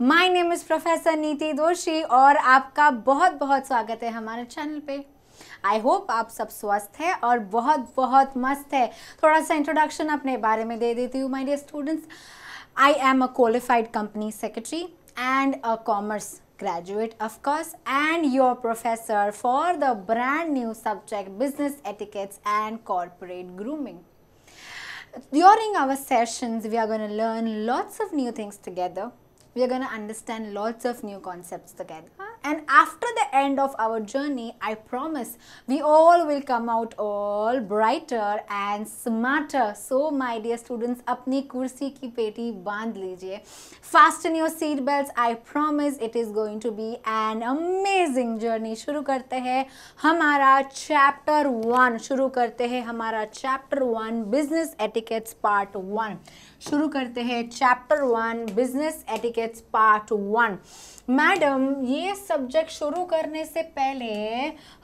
My name is professor Niti दोषी और आपका बहुत बहुत स्वागत है हमारे चैनल पे आई होप आप सब स्वस्थ है और बहुत बहुत मस्त है थोड़ा सा इंट्रोडक्शन अपने बारे में दे देती हूँ my dear students I am a qualified company secretary and a commerce graduate of course and your professor for the brand new subject business etiquettes and corporate grooming during our sessions we are gonna learn lots of new things together we are going to understand lots of new concepts together. And after the end of our journey, I promise we all will come out all brighter and smarter. So, my dear students, apni kursi ki peti bandh lijiye. Fasten your seat belts. I promise it is going to be an amazing journey. शुरू करते हैं हमारा chapter one. शुरू करते हैं हमारा chapter one business etiquettes part one. शुरू करते हैं chapter one business etiquettes part one madam ये सब सब्जेक्ट शुरू करने से पहले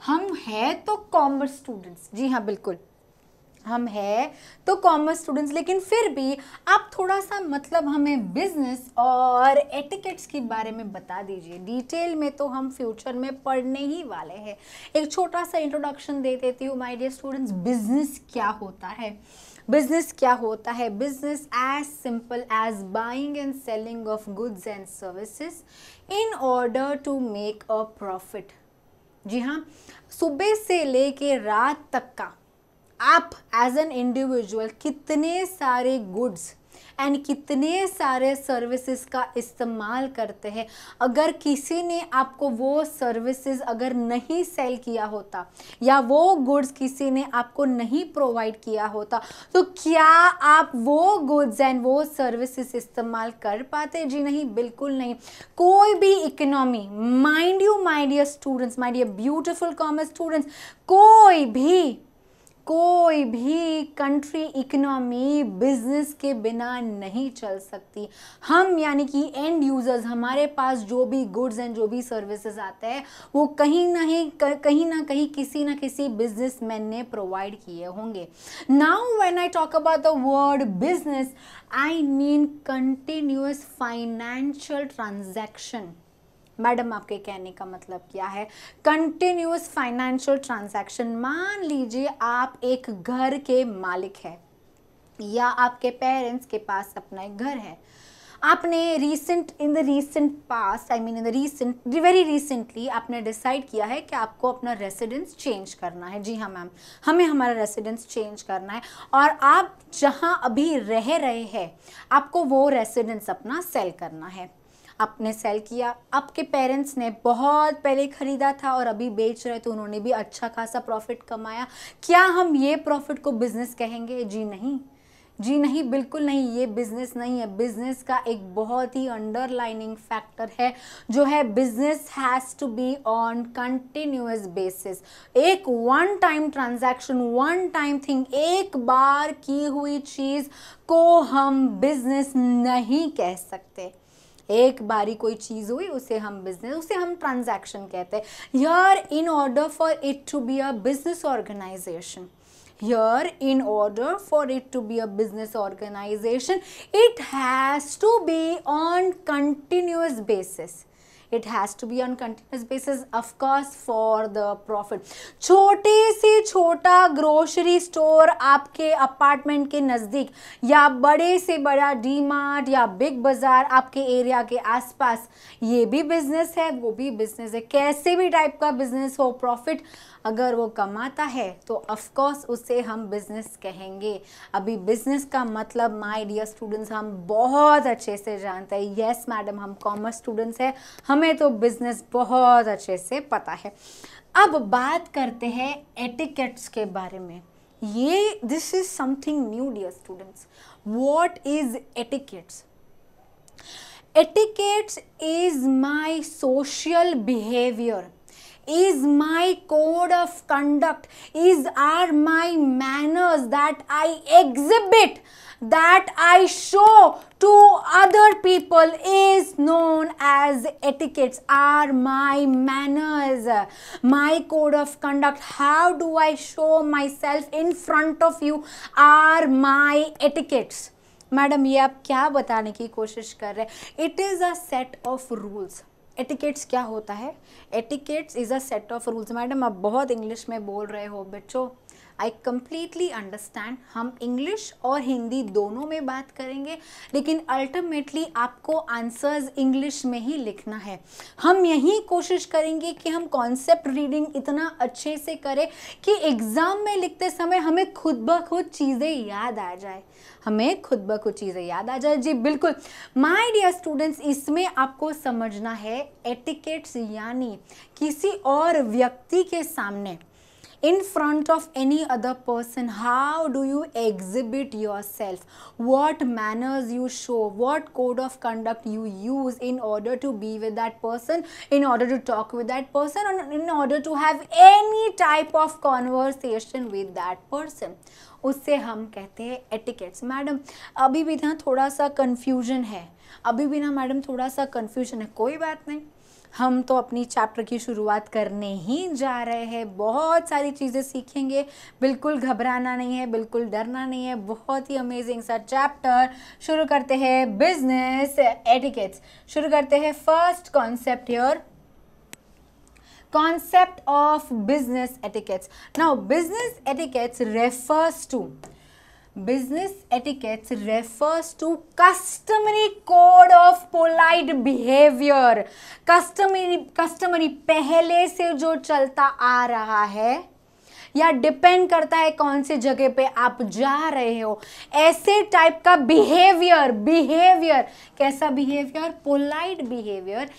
हम हैं तो कॉमर्स स्टूडेंट्स जी हाँ बिल्कुल हम हैं तो कॉमर्स स्टूडेंट्स लेकिन फिर भी आप थोड़ा सा मतलब हमें बिजनेस और एटिकेट्स के बारे में बता दीजिए डिटेल में तो हम फ्यूचर में पढ़ने ही वाले हैं एक छोटा सा इंट्रोडक्शन दे देती हूँ माय डियर स्टूडेंट्स बिजनेस क्या होता है बिजनेस क्या होता है business as simple as buying and selling of goods and services in order to make a profit जी हाँ सुबह से लेके रात तक का आप एज एन इंडिविजुअल कितने सारे गुड्स एंड कितने सारे सर्विसेज का इस्तेमाल करते हैं अगर किसी ने आपको वो सर्विसेज अगर नहीं सेल किया होता या वो गुड्स किसी ने आपको नहीं प्रोवाइड किया होता तो क्या आप वो गुड्स एंड वो सर्विसेज इस्तेमाल कर पाते जी नहीं बिल्कुल नहीं कोई भी economy mind you my dear students my dear beautiful commerce students कोई भी कोई भी कंट्री इकनॉमी बिजनेस के बिना नहीं चल सकती हम यानी कि एंड यूज़र्स हमारे पास जो भी गुड्स एंड जो भी सर्विसेज आते हैं वो कहीं ना ही कहीं ना कहीं किसी ना किसी बिजनेस मैन ने प्रोवाइड किए होंगे now when I talk about the word business I mean continuous financial transaction madam आपके कहने का मतलब क्या है कंटिन्यूस फाइनेंशियल ट्रांजैक्शन मान लीजिए आप एक घर के मालिक है या आपके पेरेंट्स के पास अपना एक घर है आपने recent in the recent past I mean in the recent very recently आपने डिसाइड किया है कि आपको अपना रेसिडेंस चेंज करना है जी हाँ मैम हमें हमारा रेसिडेंस चेंज करना है और आप जहाँ अभी रह रहे हैं आपको वो रेसिडेंस अपना सेल करना है आपने सेल किया आपके पेरेंट्स ने बहुत पहले ख़रीदा था और अभी बेच रहे तो उन्होंने भी अच्छा खासा प्रॉफिट कमाया क्या हम ये प्रॉफिट को बिज़नेस कहेंगे जी नहीं जी नहीं बिल्कुल नहीं ये बिज़नेस नहीं है बिज़नेस का एक बहुत ही अंडरलाइनिंग फैक्टर है जो है business has to be on continuous basis एक one time transaction one time thing एक बार की हुई चीज़ को हम बिज़नेस नहीं कह सकते एक बारी कोई चीज हुई उसे हम बिजनेस उसे हम ट्रांजैक्शन कहते हैं यार in order for it to be a business organization यार in order for it to be a business organization it has to be on continuous basis it has to be on continuous basis of course for the profit छोटे से छोटा grocery store आपके apartment के नज़दीक या बड़े से बड़ा डी मार्ट या बिग बाज़ार आपके एरिया के आसपास ये भी बिजनेस है वो भी बिजनेस है कैसे भी टाइप का बिजनेस हो प्रॉफिट अगर वो कमाता है तो ऑफकोर्स उसे हम बिज़नेस कहेंगे अभी बिज़नेस का मतलब माय डियर स्टूडेंट्स हम बहुत अच्छे से जानते हैं यस मैडम हम कॉमर्स स्टूडेंट्स हैं हमें तो बिज़नेस बहुत अच्छे से पता है अब बात करते हैं एटिकेट्स के बारे में ये this is something new dear students what is etiquettes etiquettes is my social behavior is my code of conduct, is are my manners that I exhibit, that I show to other people is known as etiquettes, are my manners, my code of conduct, how do I show myself in front of you are my etiquettes. Madam ये आप क्या बताने की कोशिश कर रहे हैं it is a set of rules etiquettes क्या होता है etiquettes is a set of rules madam आप बहुत इंग्लिश में बोल रहे हो बच्चों आई कंप्लीटली अंडरस्टैंड हम इंग्लिश और हिंदी दोनों में बात करेंगे लेकिन अल्टीमेटली आपको आंसर्स इंग्लिश में ही लिखना है हम यही कोशिश करेंगे कि हम कॉन्सेप्ट रीडिंग इतना अच्छे से करें कि एग्ज़ाम में लिखते समय हमें खुद ब खुद चीज़ें याद आ जाए हमें खुद ब खुद चीज़ें याद आ जाए जी बिल्कुल माई डियर स्टूडेंट्स इसमें आपको समझना है एटिकेट्स यानी किसी और व्यक्ति के सामने in front of any other person how do you exhibit yourself what manners you show what code of conduct you use in order to be with that person in order to talk with that person and in order to have any type of conversation with that person उससे हम कहते हैं etiquettes madam अभी भी ना थोड़ा सा confusion है अभी भी ना मैडम थोड़ा सा कन्फ्यूजन है कोई बात नहीं हम तो अपनी चैप्टर की शुरुआत करने ही जा रहे हैं बहुत सारी चीज़ें सीखेंगे बिल्कुल घबराना नहीं है बिल्कुल डरना नहीं है बहुत ही अमेजिंग सा चैप्टर शुरू करते हैं बिजनेस एटिकेट्स शुरू करते हैं first concept your concept of business etiquettes now business etiquettes refers to business etiquettes refers to customary code of polite behavior customary customary पहले से जो चलता आ रहा है या डिपेंड करता है कौन सी जगह पे आप जा रहे हो ऐसे टाइप का बिहेवियर बिहेवियर कैसा behavior polite behavior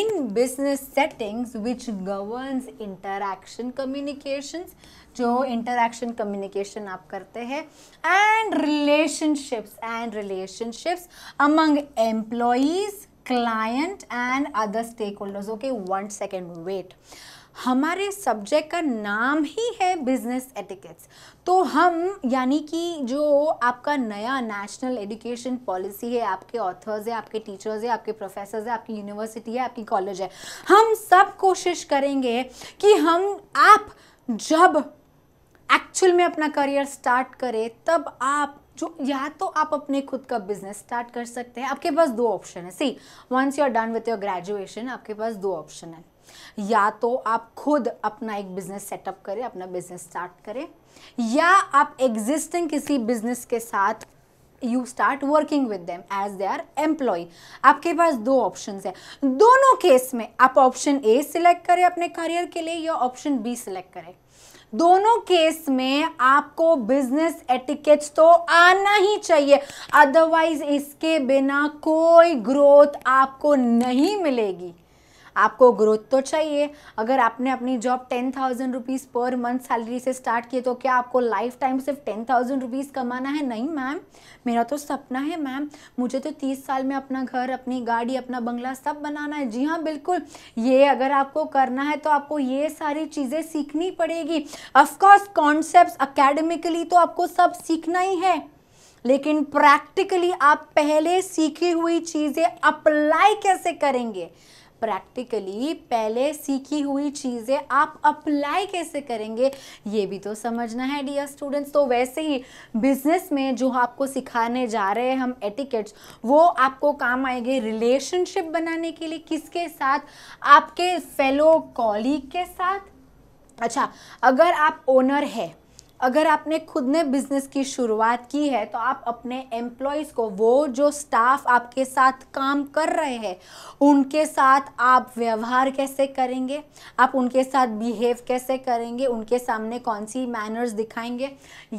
in business settings which governs interaction communications जो इंटरक्शन कम्युनिकेशन आप करते हैं and relationships and relationships among client and other stakeholders okay one second wait हमारे सब्जेक्ट का नाम ही है बिजनेस एटिकेट्स तो हम यानी कि जो आपका नया नेशनल एजुकेशन पॉलिसी है आपके ऑथर्स है आपके टीचर्स है आपके प्रोफेसर्स है आपकी यूनिवर्सिटी है आपकी कॉलेज है हम सब कोशिश करेंगे कि हम आप जब एक्चुअल में अपना करियर स्टार्ट करें तब आप जो या तो आप अपने खुद का बिजनेस स्टार्ट कर सकते हैं आपके पास दो ऑप्शन है see once you are done with your graduation आपके पास दो ऑप्शन है या तो आप खुद अपना एक बिजनेस सेटअप करें अपना बिजनेस स्टार्ट करें या आप एग्जिस्टिंग किसी बिजनेस के साथ you start working with them as they are employ आपके पास दो ऑप्शन है दोनों केस में आप ऑप्शन ए सिलेक्ट करें अपने करियर के लिए या ऑप्शन बी सिलेक्ट करें दोनों केस में आपको बिजनेस एटिकेट्स तो आना ही चाहिए अदरवाइज इसके बिना कोई ग्रोथ आपको नहीं मिलेगी आपको ग्रोथ तो चाहिए अगर आपने अपनी job ten thousand rupees per month salary से स्टार्ट किए तो क्या आपको लाइफ टाइम सिर्फ टेन थाउजेंड रुपीज़ कमाना है नहीं मैम मेरा तो सपना है मैम मुझे तो तीस साल में अपना घर अपनी गाड़ी अपना बंगला सब बनाना है जी हाँ बिल्कुल ये अगर आपको करना है तो आपको ये सारी चीज़ें सीखनी पड़ेगी अफकोर्स कॉन्सेप्ट अकेडमिकली तो आपको सब सीखना ही है लेकिन प्रैक्टिकली आप पहले सीखी हुई चीज़ें अप्लाई कैसे करेंगे प्रैक्टिकली पहले सीखी हुई चीज़ें आप अप्लाई कैसे करेंगे ये भी तो समझना है डियर स्टूडेंट्स तो वैसे ही बिजनेस में जो आपको सिखाने जा रहे हैं हम एटिकेट्स वो आपको काम आएंगे रिलेशनशिप बनाने के लिए किसके साथ आपके फेलो कॉलीग के साथ अच्छा अगर आप ओनर है अगर आपने खुद ने बिजनेस की शुरुआत की है तो आप अपने एम्प्लॉयज़ को वो जो स्टाफ आपके साथ काम कर रहे हैं उनके साथ आप व्यवहार कैसे करेंगे आप उनके साथ बिहेव कैसे करेंगे उनके सामने कौन सी मैनर्स दिखाएंगे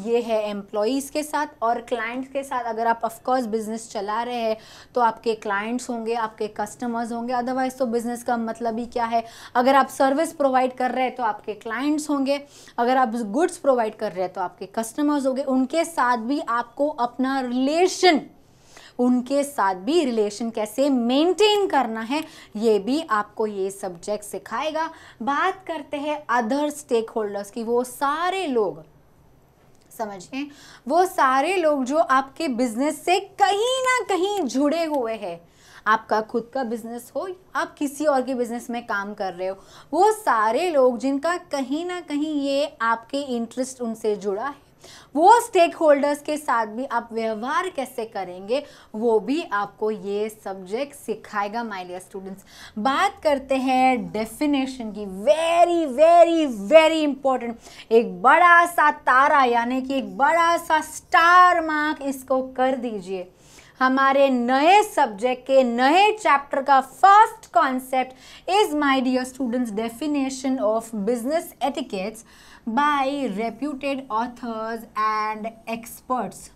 ये है एम्प्लॉयज़ के साथ और क्लाइंट्स के साथ अगर आप ऑफकोर्स बिज़नेस चला रहे हैं तो आपके क्लाइंट्स होंगे आपके कस्टमर्स होंगे अदरवाइज़ तो बिज़नेस का मतलब ही क्या है अगर आप सर्विस प्रोवाइड कर रहे हैं तो आपके क्लाइंट्स होंगे अगर आप गुड्स प्रोवाइड कर कर रहे हैं तो आपके कस्टमर्स हो गए उनके साथ भी आपको अपना रिलेशन उनके साथ भी रिलेशन कैसे मेंटेन करना है ये भी आपको ये सब्जेक्ट सिखाएगा बात करते हैं अदर स्टेक होल्डर्स की वो सारे लोग समझें वो सारे लोग जो आपके बिजनेस से कहीं ना कहीं जुड़े हुए हैं आपका खुद का बिजनेस हो आप किसी और के बिजनेस में काम कर रहे हो वो सारे लोग जिनका कहीं ना कहीं ये आपके इंटरेस्ट उनसे जुड़ा है वो स्टेक होल्डर्स के साथ भी आप व्यवहार कैसे करेंगे वो भी आपको ये सब्जेक्ट सिखाएगा माय डियर स्टूडेंट्स बात करते हैं डेफिनेशन की वेरी वेरी वेरी इंपॉर्टेंट एक बड़ा सा तारा यानी कि एक बड़ा सा स्टार मार्क इसको कर दीजिए हमारे नए सब्जेक्ट के नए चैप्टर का first concept is my dear students definition of business etiquettes by reputed authors and experts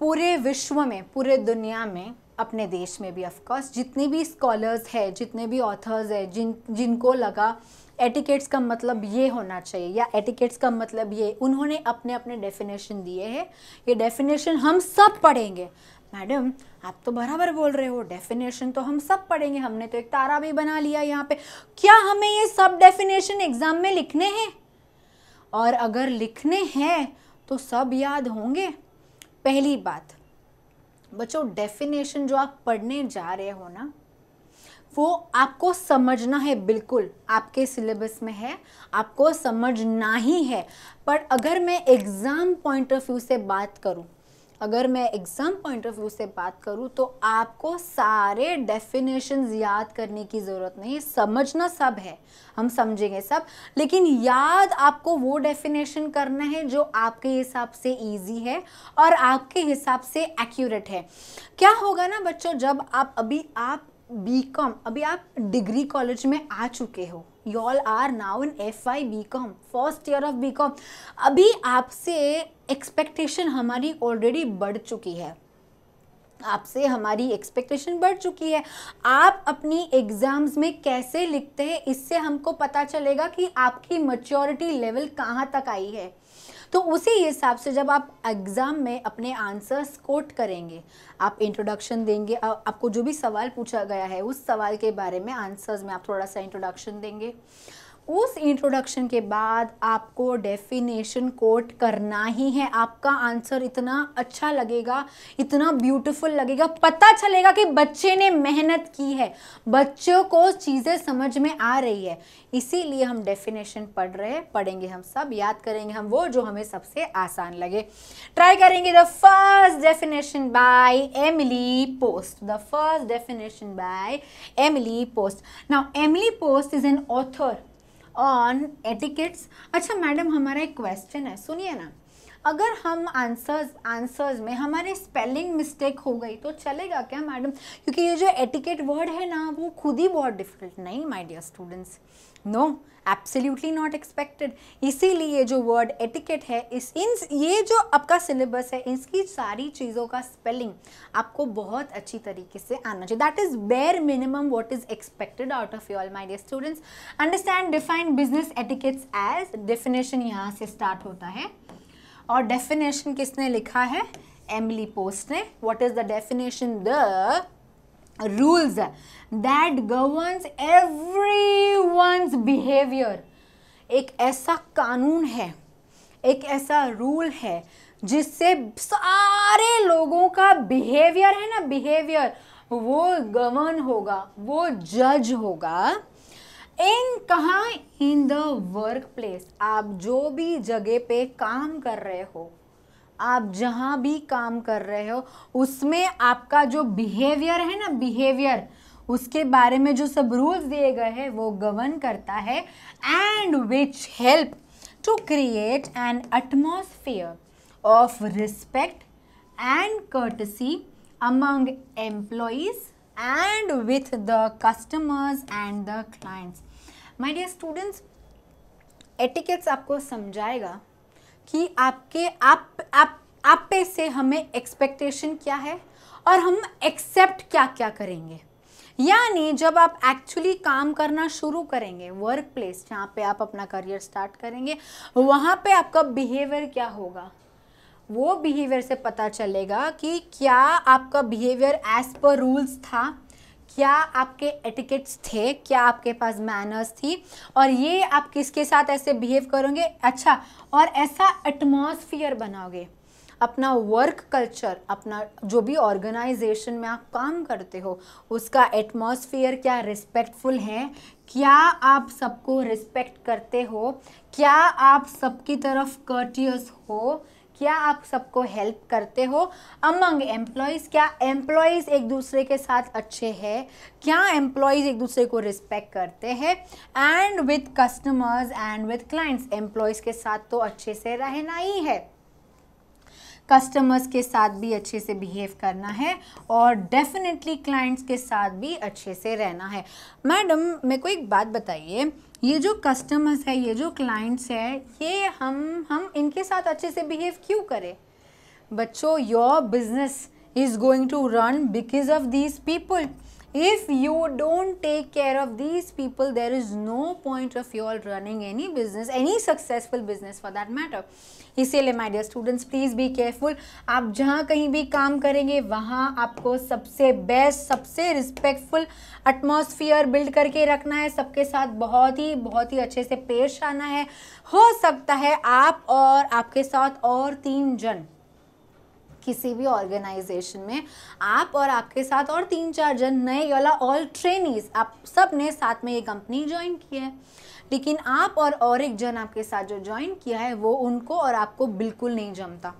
पूरे विश्व में पूरे दुनिया में अपने देश में भी ऑफकोर्स जितने भी स्कॉलर्स है जितने भी ऑथर्स है जिन जिनको लगा एटिकेट्स का मतलब ये होना चाहिए या एटिकेट्स का मतलब ये उन्होंने अपने अपने डेफिनेशन दिए हैं ये डेफिनेशन हम सब पढ़ेंगे मैडम आप तो बराबर बोल रहे हो डेफिनेशन तो हम सब पढ़ेंगे हमने तो एक तारा भी बना लिया यहाँ पे क्या हमें ये सब डेफिनेशन एग्ज़ाम में लिखने हैं और अगर लिखने हैं तो सब याद होंगे पहली बात बच्चों डेफिनेशन जो आप पढ़ने जा रहे हो ना वो आपको समझना है बिल्कुल आपके सिलेबस में है आपको समझना ही है पर अगर मैं एग्ज़ाम पॉइंट ऑफ व्यू से बात करूँ अगर मैं एग्ज़ाम पॉइंट ऑफ व्यू से बात करूँ तो आपको सारे डेफिनेशन याद करने की ज़रूरत नहीं समझना सब है हम समझेंगे सब लेकिन याद आपको वो डेफिनेशन करना है जो आपके हिसाब से ईजी है और आपके हिसाब से एक्यूरेट है क्या होगा ना बच्चों जब आप अभी आप बी कॉम अभी आप डिग्री कॉलेज में आ चुके हो you all are now in F I B com first year of B com अभी आपसे एक्सपेक्टेशन हमारी ऑलरेडी बढ़ चुकी है आपसे हमारी एक्सपेक्टेशन बढ़ चुकी है आप अपनी एग्ज़ाम्स में कैसे लिखते हैं इससे हमको पता चलेगा कि आपकी मच्योरिटी लेवल कहाँ तक आई है तो उसी हिसाब से जब आप एग्ज़ाम में अपने आंसर्स कोट करेंगे आप इंट्रोडक्शन देंगे आ, आपको जो भी सवाल पूछा गया है उस सवाल के बारे में आंसर्स में आप थोड़ा सा इंट्रोडक्शन देंगे उस इंट्रोडक्शन के बाद आपको डेफिनेशन कोट करना ही है आपका आंसर इतना अच्छा लगेगा इतना ब्यूटीफुल लगेगा पता चलेगा कि बच्चे ने मेहनत की है बच्चों को चीज़ें समझ में आ रही है इसीलिए हम डेफिनेशन पढ़ रहे हैं पढ़ेंगे हम सब याद करेंगे हम वो जो हमें सबसे आसान लगे ट्राई करेंगे the first definition by Emily Post the first definition by Emily Post now Emily Post is an author on etiquettes अच्छा मैडम हमारा एक क्वेश्चन है सुनिए ना अगर हम आंसर्स आंसर्स में हमारे स्पेलिंग मिस्टेक हो गई तो चलेगा क्या मैडम क्योंकि ये जो एटिकेट वर्ड है ना वो खुद ही बहुत डिफिकल्ट नहीं my dear students no absolutely not expected इसीलिए ये जो वर्ड एटिकेट है इस इन ये जो आपका सिलेबस है इसकी सारी चीज़ों का स्पेलिंग आपको बहुत अच्छी तरीके से आना चाहिए that is bare minimum what is expected out of your my dear students understand define business etiquettes as definition यहाँ से स्टार्ट होता है और डेफिनेशन किसने लिखा है एमली पोस्ट ने what is the definition the rules that governs one behavior एक ऐसा कानून है एक ऐसा रूल है जिससे सारे लोगों का बिहेवियर है ना बिहेवियर वो गवर्न होगा वो जज होगा कहाँ इन द वर्क प्लेस आप जो भी जगह पे काम कर रहे हो आप जहाँ भी काम कर रहे हो उसमें आपका जो बिहेवियर है ना बिहेवियर उसके बारे में जो सब रूल्स दिए गए हैं वो गवर्न करता है and which help to create an atmosphere of respect and courtesy among employees and with the customers and the clients my dear students etiquettes आपको समझाएगा कि आपके आप आप आप पे से हमें एक्सपेक्टेशन क्या है और हम एक्सेप्ट क्या क्या करेंगे यानी जब आप एक्चुअली काम करना शुरू करेंगे वर्क प्लेस जहाँ पे आप अपना करियर स्टार्ट करेंगे वहाँ पे आपका बिहेवियर क्या होगा वो बिहेवियर से पता चलेगा कि क्या आपका बिहेवियर एज पर रूल्स था क्या आपके एटिकेट्स थे क्या आपके पास मैनर्स थी और ये आप किसके साथ ऐसे बिहेव करोगे अच्छा और ऐसा एटमोसफियर बनाओगे अपना वर्क कल्चर अपना जो भी ऑर्गेनाइजेशन में आप काम करते हो उसका एटमोसफियर क्या रिस्पेक्टफुल है क्या आप सबको रिस्पेक्ट करते हो क्या आप सबकी तरफ कर्टियस हो क्या आप सबको हेल्प करते हो अमंग एम्प्लॉयज़ क्या एम्प्लॉयज़ एक दूसरे के साथ अच्छे हैं क्या एम्प्लॉयज़ एक दूसरे को रिस्पेक्ट करते हैं and with customers and with clients employees के साथ तो अच्छे से रहना ही है कस्टमर्स के साथ भी अच्छे से बिहेव करना है और डेफिनेटली क्लाइंट्स के साथ भी अच्छे से रहना है मैडम मेरे को एक बात बताइए ये जो कस्टमर्स है ये जो क्लाइंट्स है ये हम हम इनके साथ अच्छे से बिहेव क्यों करें बच्चों your business is going to run because of these people if you don't take care of these people there is no point of your running any business any successful business for that matter इसीलिए my dear students please be careful आप जहाँ कहीं भी काम करेंगे वहाँ आपको सबसे बेस्ट सबसे रिस्पेक्टफुल एटमोसफियर बिल्ड करके रखना है सबके साथ बहुत ही बहुत ही अच्छे से पेश आना है हो सकता है आप और आपके साथ और तीन जन किसी भी ऑर्गेनाइजेशन में आप और आपके साथ और तीन चार जन नए वाला ऑल ट्रेनीज आप सब ने साथ में ये कंपनी ज्वाइन की है लेकिन आप और और एक जन आपके साथ जो ज्वाइन किया है वो उनको और आपको बिल्कुल नहीं जमता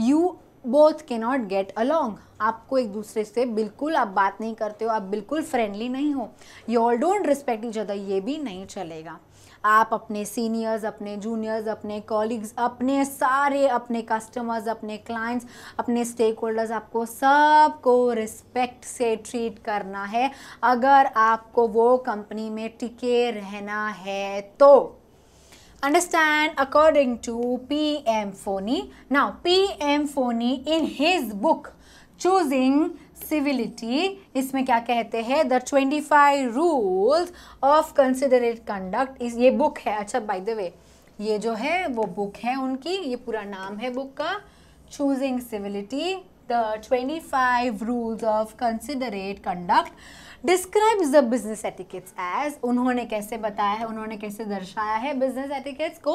you both can not get along आपको एक दूसरे से बिल्कुल आप बात नहीं करते हो आप बिल्कुल फ्रेंडली नहीं हो you all don't respect each other ये भी नहीं चलेगा आप अपने सीनियर्स अपने जूनियर्स अपने कॉलिग्स अपने सारे अपने कस्टमर्स अपने क्लाइंट्स अपने स्टेक होल्डर्स आपको सबको रिस्पेक्ट से ट्रीट करना है अगर आपको वो कंपनी में टिके रहना है तो understand according to P M Forni now P M Forni in his book Choosing Civility इसमें क्या कहते हैं the twenty five rules of considerate conduct इस ये बुक है अच्छा बाय द वे ये जो है वो बुक है उनकी ये पूरा नाम है बुक का Choosing Civility the twenty five rules of considerate conduct describes the business etiquettes as उन्होंने कैसे बताया है उन्होंने कैसे दर्शाया है बिजनेस एटिकेट्स को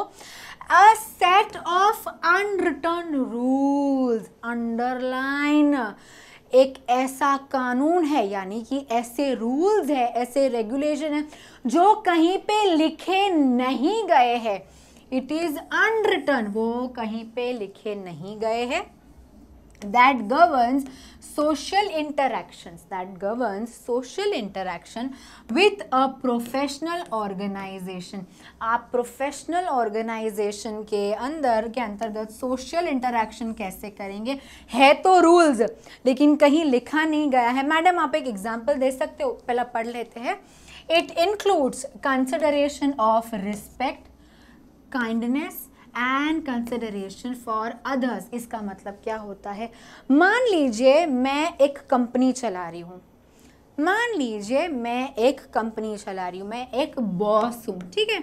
a set of unwritten rules underline एक ऐसा कानून है यानी कि ऐसे रूल्स है ऐसे रेगुलेशन है जो कहीं पे लिखे नहीं गए हैं इट इज़ अनरिटर्न वो कहीं पे लिखे नहीं गए हैं that governs social interactions that governs social interaction with a professional organization aap professional organization ke andar ke antargat social interaction kaise karenge hai to rules lekin कहीं likha nahi gaya hai madam aap ek example de sakte ho pehla pad lete hain it includes consideration of respect kindness and consideration for others इसका मतलब क्या होता है मान लीजिए मैं एक कंपनी चला रही हूँ मान लीजिए मैं एक कंपनी चला रही हूँ मैं एक बॉस हूँ ठीक है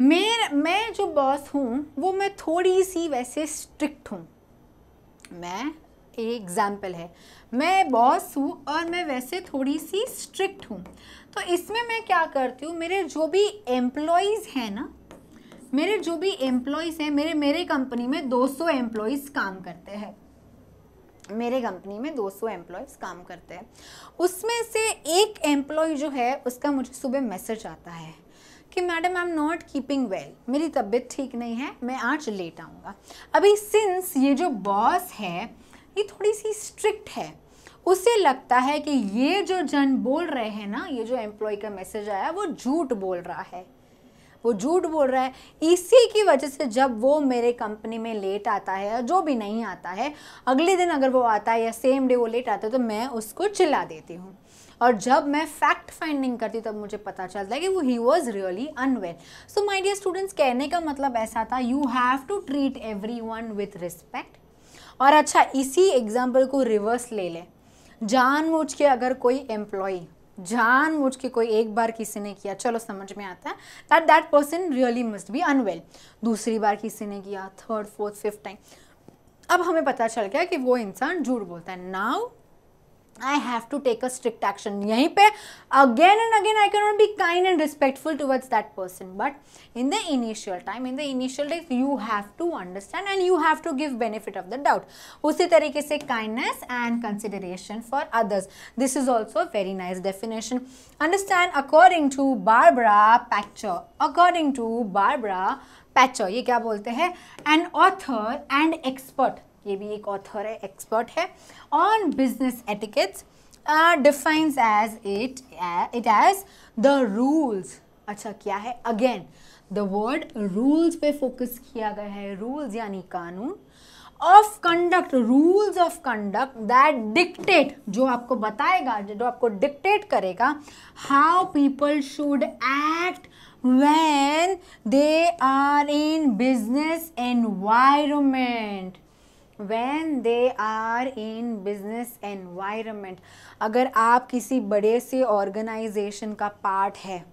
मैं मैं जो बॉस हूँ वो मैं थोड़ी सी वैसे स्ट्रिक्ट हूँ मैं एक एग्ज़ाम्पल है मैं बॉस हूँ और मैं वैसे थोड़ी सी स्ट्रिक्ट हूँ तो इसमें मैं क्या करती हूँ मेरे जो भी एम्प्लॉयज़ हैं ना मेरे जो भी एम्प्लॉयज़ हैं मेरे मेरे कंपनी में 200 एम्प्लॉयज़ काम करते हैं मेरे कंपनी में 200 सौ एम्प्लॉयज़ काम करते हैं उसमें से एक एम्प्लॉय जो है उसका मुझे सुबह मैसेज आता है कि madam I am not keeping well मेरी तबीयत ठीक नहीं है मैं आज लेट आऊँगा अभी सिंस ये जो बॉस है ये थोड़ी सी स्ट्रिक्ट है उसे लगता है कि ये जो जन बोल रहे हैं ना ये जो एम्प्लॉय का मैसेज आया वो झूठ बोल रहा है वो झूठ बोल रहा है इसी की वजह से जब वो मेरे कंपनी में लेट आता है जो भी नहीं आता है अगले दिन अगर वो आता है या सेम डे वो लेट आता है तो मैं उसको चिल्ला देती हूँ और जब मैं फैक्ट फाइंडिंग करती तब मुझे पता चलता है कि वो he was really unwell so my dear students कहने का मतलब ऐसा था you have to treat everyone with respect और अच्छा इसी एग्जाम्पल को रिवर्स ले लें जान के अगर कोई एम्प्लॉई मुझ के कोई एक बार किसी ने किया चलो समझ में आता है that that person really must be unwell दूसरी बार किसी ने किया थर्ड फोर्थ फिफ्थ टाइम अब हमें पता चल गया कि वो इंसान झूठ बोलता है now I have to take a strict action. यहीं पे again and again I cannot be kind and respectful towards that person. But in the initial time, in the initial days, you have to understand and you have to give benefit of the doubt. उसी तरीके से kindness and consideration for others. This is also a very nice definition. Understand according to Barbara Patcher. According to Barbara Patcher, ये क्या बोलते हैं? An author and expert. ये भी एक ऑथर है एक्सपर्ट है on business etiquettes defines as it it as the rules अच्छा क्या है अगेन द वर्ड रूल्स पे फोकस किया गया है रूल्स यानी कानून of conduct rules of conduct that dictate जो आपको बताएगा जो आपको डिक्टेट करेगा how people should act when they are in business environment when they are in business environment अगर आप किसी बड़े से ऑर्गेनाइजेशन का पार्ट है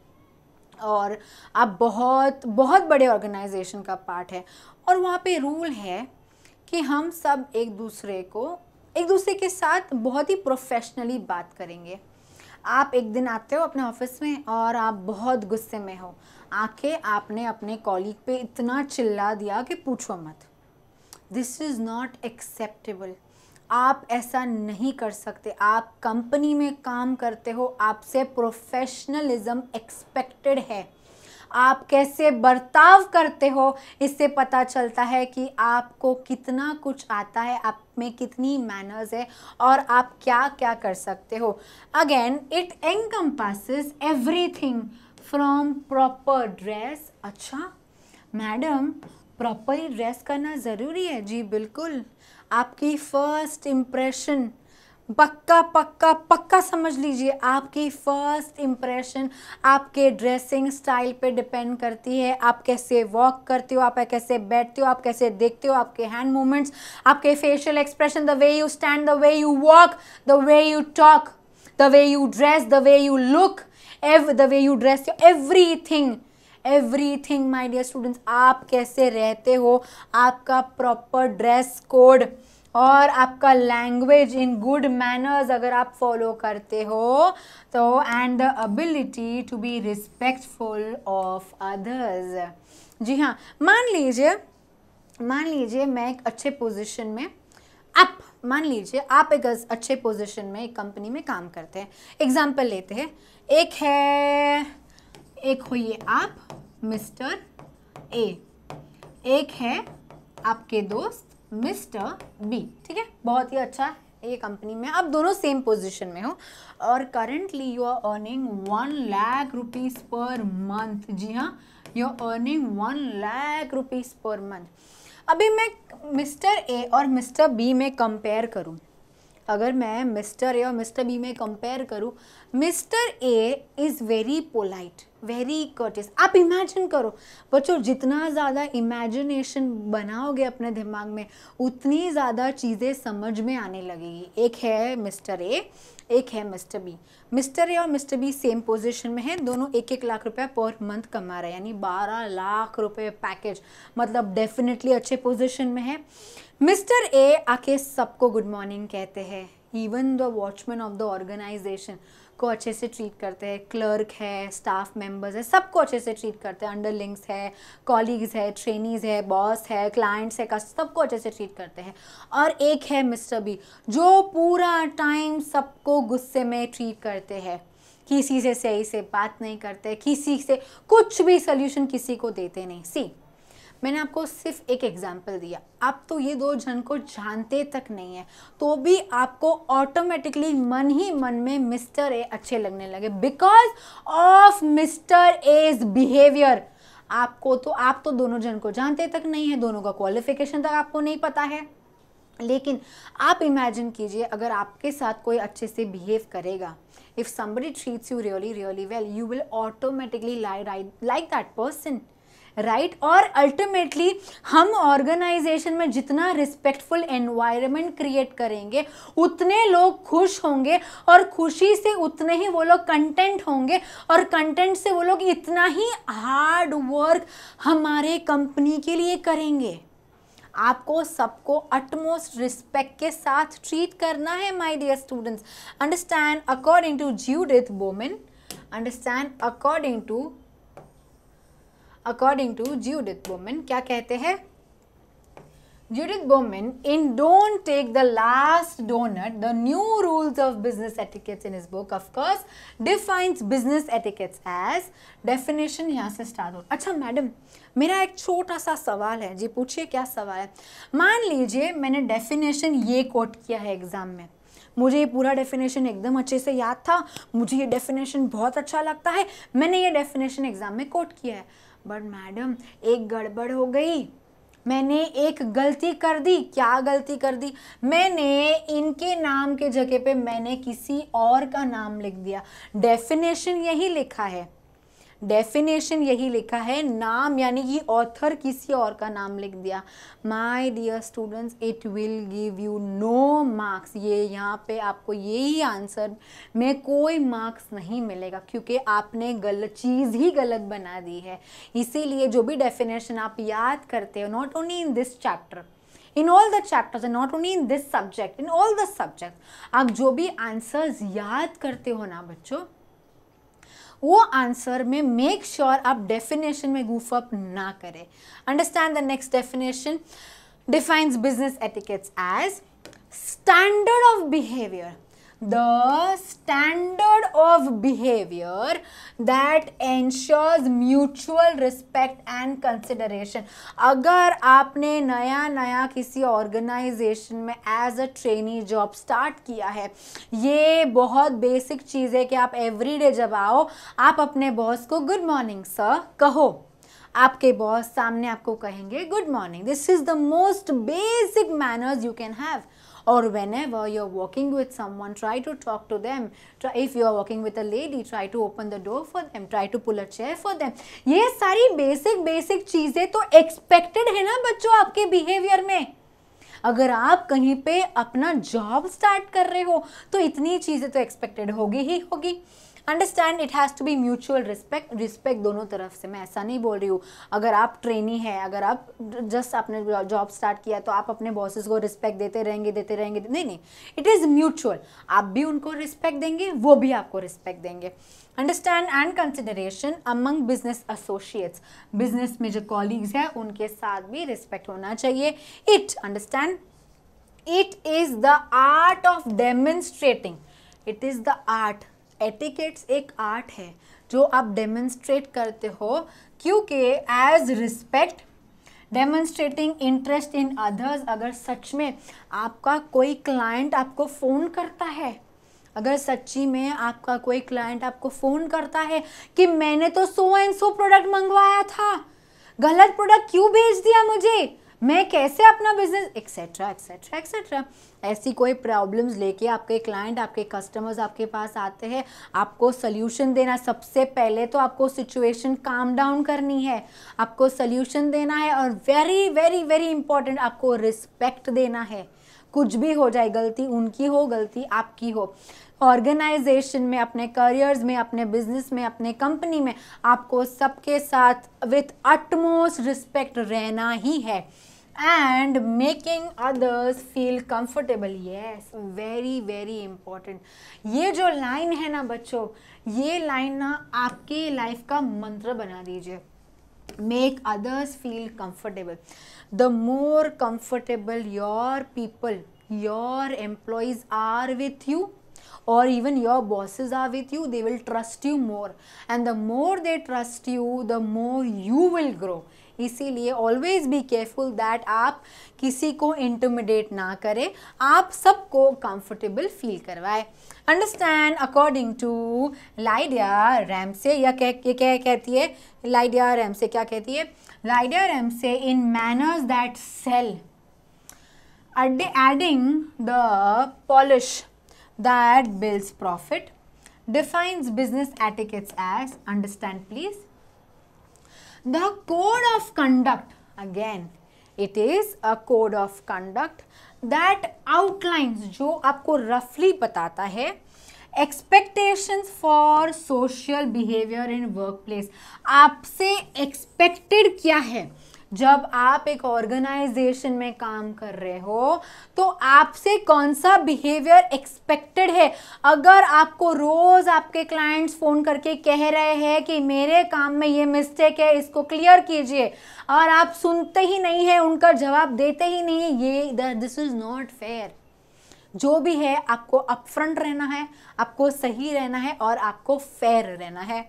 और आप बहुत बहुत बड़े ऑर्गेनाइजेशन का पार्ट है और वहाँ पे रूल है कि हम सब एक दूसरे को एक दूसरे के साथ बहुत ही प्रोफेशनली बात करेंगे आप एक दिन आते हो अपने ऑफिस में और आप बहुत गुस्से में हो आके आपने अपने कॉलीग पे इतना चिल्ला दिया कि पूछो मत दिस इज़ नॉट एक्सेप्टेबल आप ऐसा नहीं कर सकते आप कंपनी में काम करते हो आपसे प्रोफेशनलिज्म एक्सपेक्टेड है आप कैसे बर्ताव करते हो इससे पता चलता है कि आपको कितना कुछ आता है आप में कितनी मैनर्स है और आप क्या क्या कर सकते हो again it encompasses everything from proper dress अच्छा मैडम प्रॉपरली ड्रेस करना ज़रूरी है जी बिल्कुल आपकी फर्स्ट इम्प्रेशन पक्का पक्का पक्का समझ लीजिए आपकी फर्स्ट इम्प्रेशन आपके ड्रेसिंग स्टाइल पे डिपेंड करती है आप कैसे वॉक करते हो आप कैसे बैठते हो आप कैसे देखते हो आपके हैंड मूवमेंट्स आपके facial expression the way you stand the way you walk the way you talk the way you dress the way you look एव the way you dress everything everything my dear students आप कैसे रहते हो आपका proper dress code और आपका language in good manners अगर आप फॉलो करते हो तो and the ability to be respectful of others जी हाँ मान लीजिए मान लीजिए मैं एक अच्छे पोजीशन में आप मान लीजिए आप एक अच्छे पोजीशन में एक कंपनी में काम करते हैं एग्जाम्पल लेते हैं एक है एक हो ये आप मिस्टर ए एक है आपके दोस्त मिस्टर बी ठीक है बहुत ही अच्छा है ये कंपनी में आप दोनों सेम पोजीशन में हो और currently you are earning one lakh rupees per month जी हाँ you are earning one lakh rupees per month अभी मैं मिस्टर ए और मिस्टर बी में कंपेयर करूँ अगर मैं मिस्टर ए और मिस्टर बी में कंपेयर करूँ mister A is very polite very courteous आप इमेजिन करो बच्चों जितना ज़्यादा इमेजिनेशन बनाओगे अपने दिमाग में उतनी ज़्यादा चीज़ें समझ में आने लगेगी एक है मिस्टर ए एक है मिस्टर बी मिस्टर ए और मिस्टर बी सेम पोजीशन में है दोनों एक एक लाख रुपया पर मंथ कमा रहे हैं यानी बारह लाख रुपए पैकेज मतलब डेफिनेटली अच्छे पोजिशन में है मिस्टर ए आके सबको गुड मॉर्निंग कहते हैं even the watchman of the organization को अच्छे से ट्रीट करते हैं क्लर्क है स्टाफ मेंबर्स है सबको अच्छे से ट्रीट करते हैं अंडरलिंग्स है कॉलीग्स है ट्रेनीज है बॉस है क्लाइंट्स है सबको अच्छे से ट्रीट करते हैं और एक है मिस्टर बी जो पूरा टाइम सबको गुस्से में ट्रीट करते हैं किसी से सही से बात नहीं करते किसी से कुछ भी सोल्यूशन किसी को देते नहीं सी मैंने आपको सिर्फ एक एग्जाम्पल दिया आप तो ये दो जन को जानते तक नहीं है तो भी आपको ऑटोमेटिकली मन ही मन में मिस्टर ए अच्छे लगने लगे because of mister A's behavior आपको तो आप तो दोनों जन को जानते तक नहीं है दोनों का क्वालिफिकेशन तक आपको नहीं पता है लेकिन आप इमेजिन कीजिए अगर आपके साथ कोई अच्छे से बिहेव करेगा if somebody treats you really really well you will automatically like right like that person right right? और अल्टीमेटली हम ऑर्गेनाइजेशन में जितना रिस्पेक्टफुल एनवायरनमेंट क्रिएट करेंगे उतने लोग खुश होंगे और खुशी से उतने ही वो लोग कंटेंट होंगे और कंटेंट से वो लोग इतना ही हार्ड वर्क हमारे कंपनी के लिए करेंगे आपको सबको अटमोस्ट रिस्पेक्ट के साथ ट्रीट करना है my dear students understand according to Judith Bowman understand according to according to Judith Bowman क्या कहते हैं Judith Bowman in don't take the last donut the new rules of business etiquettes in his book of course defines business etiquettes as definition यहाँ से start हो अच्छा madam मेरा एक छोटा सा सवाल है जी पूछिए क्या सवाल है मान लीजिए मैंने डेफिनेशन ये कोट किया है एग्जाम में मुझे ये पूरा डेफिनेशन एकदम अच्छे से याद था मुझे ये डेफिनेशन बहुत अच्छा लगता है मैंने ये डेफिनेशन एग्जाम में कोट किया है बट मैडम एक गड़बड़ हो गई मैंने एक गलती कर दी क्या गलती कर दी मैंने इनके नाम के जगह पे मैंने किसी और का नाम लिख दिया डेफिनेशन यही लिखा है डेफिनेशन यही लिखा है नाम यानी कि ऑथर किसी और का नाम लिख दिया my dear students it will give you no marks ये यहाँ पे आपको यही आंसर में कोई मार्क्स नहीं मिलेगा क्योंकि आपने गलत चीज़ ही गलत बना दी है इसीलिए जो भी डेफिनेशन आप याद करते हो not only in this chapter in all the chapters and not only in this subject in all the subject आप जो भी आंसर्स याद करते हो ना बच्चों वो आंसर में मेक श्योर sure आप डेफिनेशन में गूफ अप ना करें understand the next definition defines business etiquettes as standard of behavior the standard of behavior that ensures mutual respect and consideration अगर आपने नया नया किसी ऑर्गेनाइजेशन में as a trainee job start किया है ये बहुत बेसिक चीज़ है कि आप एवरीडे जब आओ आप अपने बॉस को गुड मॉर्निंग सर कहो आपके बॉस सामने आपको कहेंगे good morning this is the most basic manners you can have or whenever you're walking with someone try to talk to them try, if you are walking with a lady try to open the door for them try to pull a chair for them ye sari basic basic cheeze to expected hai na bachcho aapke behavior mein अगर आप कहीं पे अपना job start कर रहे हो तो इतनी चीज़ें तो एक्सपेक्टेड होगी ही होगी understand it has to be mutual respect respect दोनों तरफ से मैं ऐसा नहीं बोल रही हूँ अगर आप ट्रेनी है अगर आप जस्ट आपने जॉब स्टार्ट किया तो आप अपने बॉसेस को रिस्पेक्ट देते रहेंगे देते रहेंगे नहीं नहीं इट इज़ म्यूचुअल आप भी उनको रिस्पेक्ट देंगे वो भी आपको रिस्पेक्ट देंगे understand and consideration among business associates business में जो कॉलीग्स हैं उनके साथ भी रिस्पेक्ट होना चाहिए it understand it is the art of demonstrating it is the art etiquettes एक आर्ट है जो आप डेमोन्स्ट्रेट करते हो क्योंकि as respect demonstrating interest in others अगर सच में आपका कोई क्लाइंट आपको फ़ोन करता है अगर सच्ची में आपका कोई क्लाइंट आपको फ़ोन करता है कि मैंने तो सो एंड सो प्रोडक्ट मंगवाया था गलत प्रोडक्ट क्यों भेज दिया मुझे मैं कैसे अपना बिजनेस एक्सेट्रा एक्सेट्रा एक्सेट्रा ऐसी कोई प्रॉब्लम्स लेके आपके क्लाइंट आपके कस्टमर्स आपके पास आते हैं आपको सल्यूशन देना सबसे पहले तो आपको सिचुएशन काम डाउन करनी है आपको सल्यूशन देना है और वेरी वेरी वेरी इंपॉर्टेंट आपको रिस्पेक्ट देना है कुछ भी हो जाए गलती उनकी हो गलती आपकी हो ऑर्गेनाइजेशन में अपने करियर्स में अपने बिजनेस में अपने कंपनी में आपको सबके साथ विथ अटमोस्ट रिस्पेक्ट रहना ही है and making others feel comfortable yes very very important ये जो लाइन है ना बच्चों ये लाइन ना आपके लाइफ का मंत्र बना दीजिए make others feel comfortable the more comfortable your people your employees are with you or even your bosses are with you they will trust you more and the more they trust you the more you will grow इसीलिए always be careful that आप किसी को intimidate ना करें आप सबको comfortable feel करवाए understand according to Lydia Ramsey या क्या कह, कहती है लाइडिया रैमसे क्या कहती है Lydia Ramsey in manners that sell adding the polish that builds profit, defines business etiquettes as, understand please. The code of conduct, again, it is a code of conduct that outlines, jo aapko roughly batata hai expectations for social behavior in workplace place आपसे expected क्या है जब आप एक organisation में काम कर रहे हो तो आपसे कौन सा बिहेवियर एक्सपेक्टेड है अगर आपको रोज़ आपके क्लाइंट्स फ़ोन करके कह रहे हैं कि मेरे काम में ये मिस्टेक है इसको क्लियर कीजिए और आप सुनते ही नहीं है उनका जवाब देते ही नहीं ये दिस इज़ नॉट फेयर जो भी है आपको अपफ्रंट रहना है आपको सही रहना है और आपको फेयर रहना है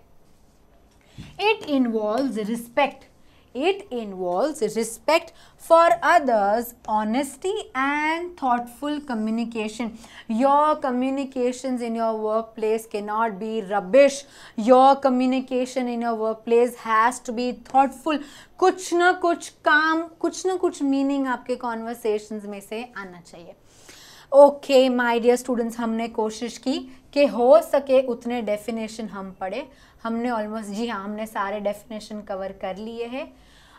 it involves respect It involves respect for others, honesty and thoughtful communication. Your communications in your workplace cannot be rubbish. Your communication in your workplace has to be thoughtful. kuch na kuch kaam kuch na kuch meaning aapke conversations mein se aana chahiye okay my dear students हमने कोशिश की कि हो सके उतने definition हम पढ़े हमने ऑलमोस्ट जी हाँ हमने सारे डेफिनेशन कवर कर लिए हैं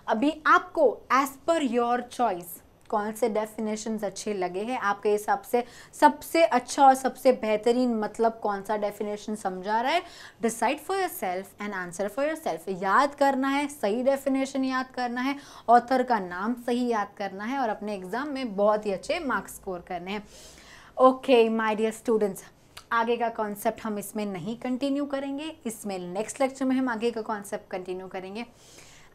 अभी आपको एज़ पर योर चॉइस कौन से डेफिनेशन अच्छे लगे हैं आपके हिसाब से सबसे अच्छा और सबसे बेहतरीन मतलब कौन सा डेफिनेशन समझा रहा है decide for yourself and answer for yourself याद करना है सही डेफिनेशन याद करना है ऑथर का नाम सही याद करना है और अपने एग्ज़ाम में बहुत ही अच्छे मार्क्स स्कोर करने हैं ओके माई डियर स्टूडेंट्स आगे का कॉन्सेप्ट हम इसमें नहीं कंटिन्यू करेंगे इसमें नेक्स्ट लेक्चर में हम आगे का कॉन्सेप्ट कंटिन्यू करेंगे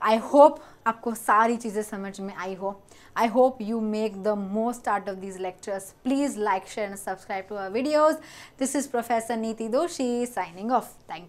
आई होप आपको सारी चीज़ें समझ में आई हो I hope you make the most out of these lectures please like share and subscribe to our videos this is professor Niti Doshi signing off thank